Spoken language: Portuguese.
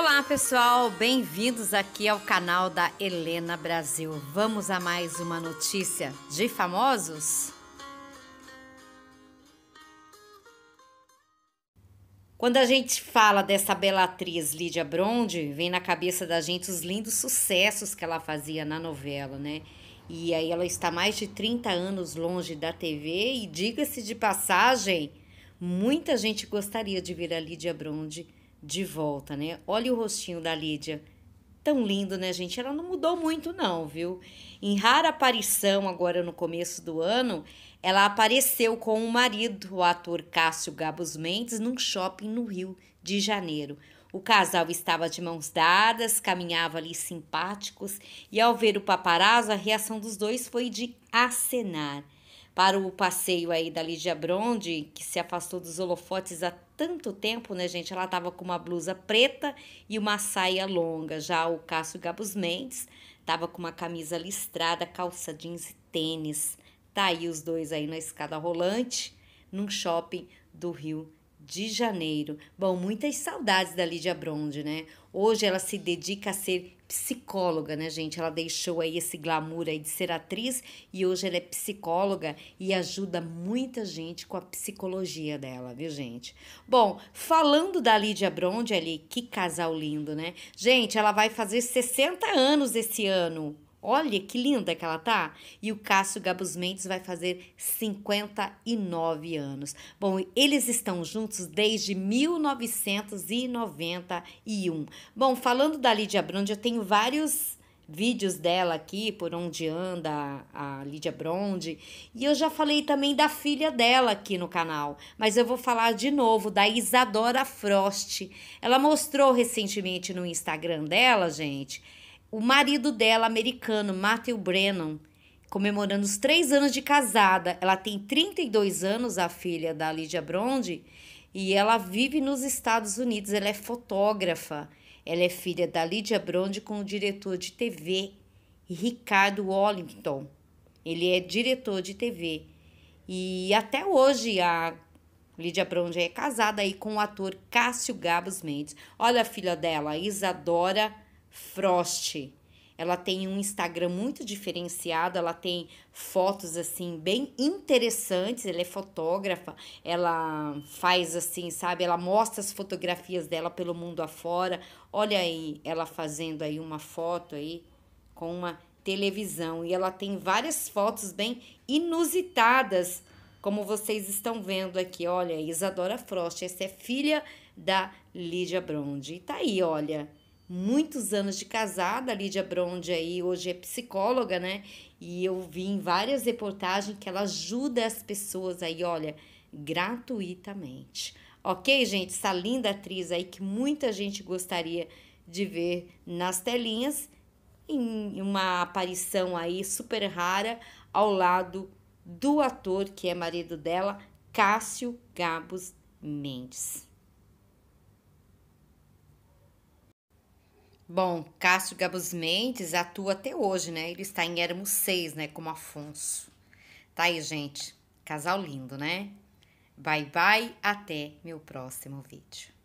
Olá pessoal, bem-vindos aqui ao canal da Helena Brasil. Vamos a mais uma notícia de famosos? Quando a gente fala dessa bela atriz Lídia Bronde, vem na cabeça da gente os lindos sucessos que ela fazia na novela, né? E aí ela está mais de 30 anos longe da TV e diga-se de passagem, muita gente gostaria de ver a Lídia Bronde de volta, né? Olha o rostinho da Lídia. Tão lindo, né, gente? Ela não mudou muito, não, viu? Em rara aparição, agora no começo do ano, ela apareceu com o marido, o ator Cássio Gabos Mendes, num shopping no Rio de Janeiro. O casal estava de mãos dadas, caminhava ali simpáticos, e ao ver o paparazzo, a reação dos dois foi de acenar para o passeio aí da Lídia Bronde, que se afastou dos holofotes há tanto tempo, né, gente? Ela estava com uma blusa preta e uma saia longa. Já o Cássio Gabus Mendes estava com uma camisa listrada, calça jeans e tênis. Tá aí os dois aí na escada rolante, num shopping do Rio de Janeiro. Bom, muitas saudades da Lídia Bronde, né? Hoje ela se dedica a ser psicóloga, né, gente? Ela deixou aí esse glamour aí de ser atriz e hoje ela é psicóloga e ajuda muita gente com a psicologia dela, viu, gente? Bom, falando da Lídia Bronde ali, que casal lindo, né? Gente, ela vai fazer 60 anos esse ano. Olha que linda que ela tá! E o Cássio Gabus Mendes vai fazer 59 anos. Bom, eles estão juntos desde 1991. Bom, falando da Lídia Brand, eu tenho vários vídeos dela aqui, por onde anda a Lídia Bronde. E eu já falei também da filha dela aqui no canal, mas eu vou falar de novo da Isadora Frost. Ela mostrou recentemente no Instagram dela, gente, o marido dela, americano, Matthew Brennan, comemorando os três anos de casada. Ela tem 32 anos, a filha da Lídia Bronde, e ela vive nos Estados Unidos. Ela é fotógrafa. Ela é filha da Lídia Bronde com o diretor de TV, Ricardo Wellington. Ele é diretor de TV. E até hoje a Lídia Bronde é casada aí com o ator Cássio Gabos Mendes. Olha a filha dela, Isadora Frost. Ela tem um Instagram muito diferenciado, ela tem fotos assim bem interessantes, ela é fotógrafa, ela faz assim, sabe, ela mostra as fotografias dela pelo mundo afora. Olha aí ela fazendo aí uma foto aí com uma televisão e ela tem várias fotos bem inusitadas, como vocês estão vendo aqui. Olha, Isadora Frost, essa é filha da Lídia Bronde. E tá aí, olha muitos anos de casada, a Lídia Bronde aí hoje é psicóloga, né? E eu vi em várias reportagens que ela ajuda as pessoas aí, olha, gratuitamente. Ok, gente? Essa linda atriz aí que muita gente gostaria de ver nas telinhas, em uma aparição aí super rara ao lado do ator que é marido dela, Cássio Gabos Mendes. Bom, Cássio Gabus Mendes atua até hoje, né? Ele está em Éramos 6, né? Como Afonso. Tá aí, gente. Casal lindo, né? Bye, bye. Até meu próximo vídeo.